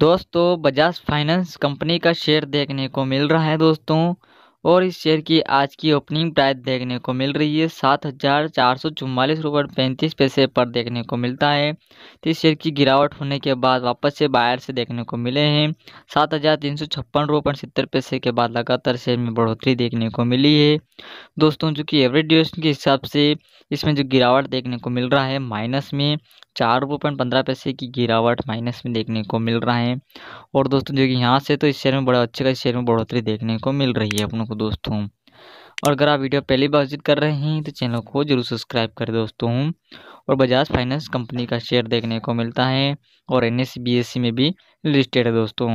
दोस्तों Bajaj finance company का share देखने को मिल रहा है दोस्तों और इस शेयर की आज की ओपनिंग प्राइस देखने को मिल रही है सात हज़ार चार सौ चौवालीस रुपये पैंतीस पैसे पर देखने को मिलता है तो इस शेयर की गिरावट होने के बाद वापस से बायर से देखने को मिले हैं सात हज़ार तीन सौ छप्पन रुपये सत्तर पैसे के बाद लगातार शेयर में बढ़ोतरी देखने को मिली है दोस्तों जो कि एवरेज ड्यूरेशन के हिसाब से इसमें जो गिरावट देखने को मिल रहा है माइनस में चार रुपये पॉइंट पंद्रह पैसे की गिरावट माइनस में देखने को मिल रहा है और दोस्तों जो कि यहाँ से तो इस शेयर में बड़ा अच्छे का इस शेयर में बढ़ोतरी देखने को मिल रही है अपनों को दोस्तों और अगर आप वीडियो पहली बार विजिट कर रहे हैं तो चैनल को जरूर सब्सक्राइब करें दोस्तों और बजाज फाइनेंस कंपनी का शेयर देखने को मिलता है और एन एस में भी लिस्टेड है दोस्तों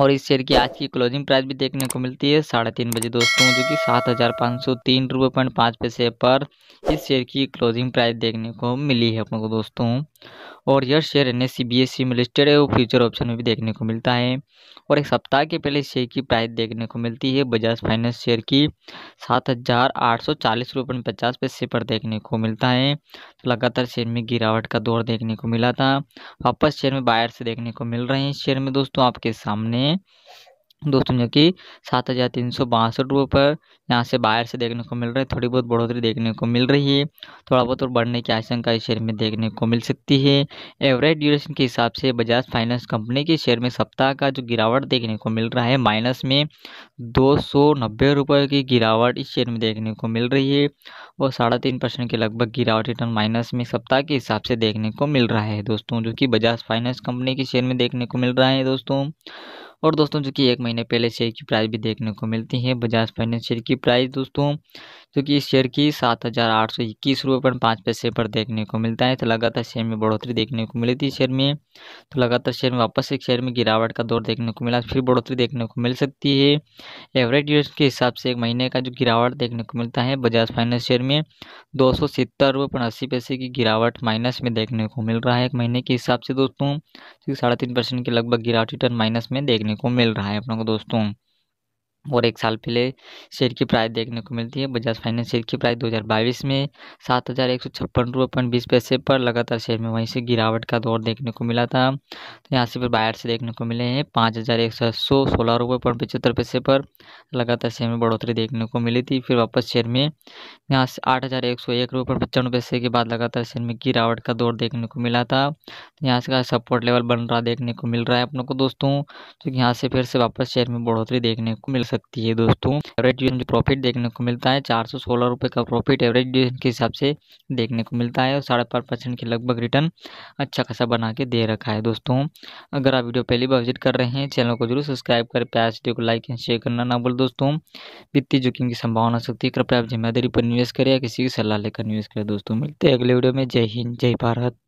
और इस शेयर की आज की क्लोजिंग प्राइस भी देखने को मिलती है साढ़े तीन बजे दोस्तों जो कि सात हज़ार पाँच सौ तीन रुपये पॉइंट पाँच पैसे पर इस शेयर की क्लोजिंग प्राइस देखने को मिली है अपने को दोस्तों और यह शेयर एन एस सी में लिस्टेड है वो फ्यूचर ऑप्शन में भी देखने को मिलता है और एक सप्ताह के पहले शेयर की प्राइस देखने को मिलती है बजाज फाइनेंस शेयर की सात हज़ार आठ सौ चालीस रुपये पचास पैसे पर देखने को मिलता है तो लगातार शेयर में गिरावट का दौर देखने को मिला था वापस शेयर में बायर से देखने को मिल रहे हैं शेयर में दोस्तों आपके सामने हैं दोस्तों जो कि सात हज़ार तीन सौ बासठ रुपये पर यहाँ से बाहर से देखने को मिल रहा है थोड़ी बहुत बढ़ोतरी देखने को मिल रही है थोड़ा बहुत और बढ़ने की आशंका इस शेयर में देखने को मिल सकती है एवरेज ड्यूरेशन के हिसाब से बजाज फाइनेंस कंपनी के शेयर में सप्ताह का जो गिरावट देखने को मिल रहा है माइनस में दो सौ की गिरावट इस शेयर में देखने को मिल रही है और साढ़े के लगभग गिरावट रिटर्न माइनस में सप्ताह के हिसाब से देखने को मिल रहा है दोस्तों जो कि बजाज फाइनेंस कंपनी के शेयर में देखने को मिल रहा है दोस्तों और दोस्तों जो कि एक महीने पहले शेयर की प्राइस भी देखने को मिलती है बजाज फाइनेंस शेयर की प्राइस दोस्तों जो कि इस शेयर की सात हज़ार आठ सौ इक्कीस रुपये पर पाँच पैसे पर देखने को मिलता है तो लगातार शेयर में बढ़ोतरी देखने को मिली थी शेयर में तो लगातार शेयर में वापस एक शेयर में गिरावट का दौर देखने को मिला फिर बढ़ोतरी देखने को मिल सकती है एवरेज ड्यूरेशन के हिसाब से एक महीने का जो गिरावट देखने को मिलता है बजाज फाइनेंस शेयर में दो सौ सत्तर रुपये पर अस्सी पैसे की गिरावट माइनस में देखने को मिल रहा है एक महीने के हिसाब से दोस्तों साढ़े तीन परसेंट के लगभग गिरावट रिटर्न माइनस में देखने को मिल रहा है अपने को दोस्तों और एक साल पहले शेयर की प्राइस देखने को मिलती है बजाज फाइनेंस शेयर की प्राइस 2022 में सात हज़ार एक सौ छप्पन रुपये पॉइंट बीस पैसे पर लगातार शेयर में वहीं से गिरावट का दौर देखने को मिला था तो यहाँ से फिर बायर से देखने को मिले हैं पाँच हज़ार एक सौ सो सोलह रुपये पॉइंट पचहत्तर पैसे पर लगातार शेयर में बढ़ोतरी देखने को मिली थी फिर वापस शेयर में यहाँ से आठ हज़ार एक सौ एक रुपये पचपन पैसे के बाद लगातार शेयर में गिरावट का दौर देखने को मिला था तो यहाँ से सपोर्ट लेवल बन रहा देखने को मिल रहा है अपनों को दोस्तों तो यहाँ से फिर से वापस शेयर में बढ़ोतरी देखने को मिल सकती है दोस्तों एवरेज जो प्रॉफिट देखने को मिलता है चार सौ सोलह रुपये का प्रॉफिट एवरेज ड्यूरेशन के हिसाब से देखने को मिलता है और साढ़े पाँच परसेंट के लगभग रिटर्न अच्छा खासा बना के दे रखा है दोस्तों अगर आप वीडियो पहली बार विजिट कर रहे हैं चैनल को जरूर सब्सक्राइब करें प्यास वीडियो को लाइक एंड शेयर करना ना बोल दोस्तों वित्तीय जोखिम की संभावना सकती है कृपया आप जिम्मेदारी पर निवेश करें या किसी की सलाह लेकर निवेश करें दोस्तों मिलते हैं अगले वीडियो में जय हिंद जय भारत